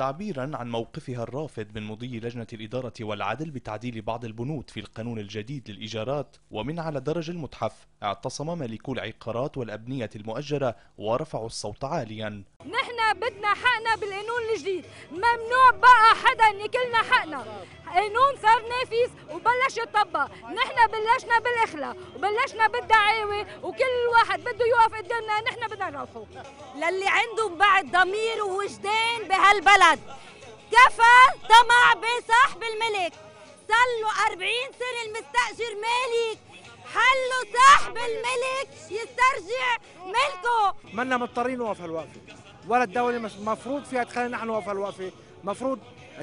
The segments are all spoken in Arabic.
تعبيرا عن موقفها الرافض من مضي لجنة الإدارة والعدل بتعديل بعض البنود في القانون الجديد للإيجارات ومن على درج المتحف اعتصم مالكو العقارات والأبنية المؤجرة ورفعوا الصوت عاليا نحن بدنا حقنا بالقانون الجديد ممنوع بقى كلنا حقنا قانون صار نافذ وبلش يطبق نحن بلشنا بالاخلاء وبلشنا بالدعاوي وكل واحد بده يقف قدامنا نحن بدنا نروحه للي عنده بعد ضمير ووجدان بهالبلد كفى طمع بصاحب الملك صار له 40 سنه المستاجر مالك حلوا صاحب الملك يسترجع ملكه منا مضطرين نوقف هالوقفه ولا الدوله مفروض فيها تخلينا نحن وقفه الوقفه مفروض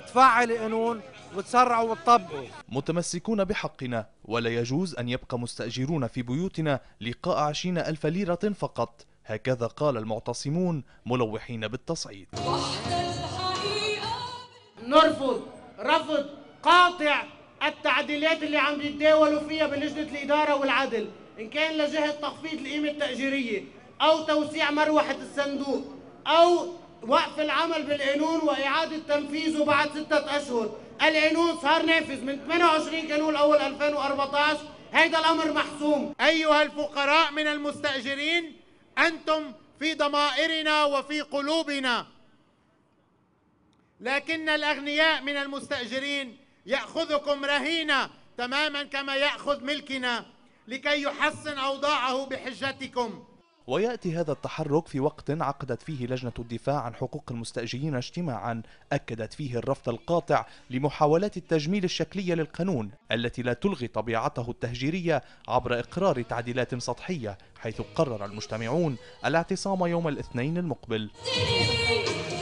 تفعل قانون وتسرعوا وتطبقوا متمسكون بحقنا ولا يجوز أن يبقى مستأجرون في بيوتنا لقاء عشرين ألف ليرة فقط هكذا قال المعتصمون ملوحين بالتصعيد نرفض رفض قاطع التعديلات اللي عم يتداولوا فيها بلجنة الإدارة والعدل إن كان لجهة تخفيض القيمة التأجيرية أو توسيع مروحة الصندوق أو وقف العمل بالقانون وإعادة تنفيذه بعد ستة أشهر القانون صار نافذ من 28 كانون الأول 2014 هيدا الأمر محسوم أيها الفقراء من المستأجرين أنتم في ضمائرنا وفي قلوبنا لكن الأغنياء من المستأجرين يأخذكم رهينة تماما كما يأخذ ملكنا لكي يحسن أوضاعه بحجتكم ويأتي هذا التحرك في وقت عقدت فيه لجنة الدفاع عن حقوق المستأجرين اجتماعا أكدت فيه الرفض القاطع لمحاولات التجميل الشكلية للقانون التي لا تلغي طبيعته التهجيرية عبر إقرار تعديلات سطحية حيث قرر المجتمعون الاعتصام يوم الاثنين المقبل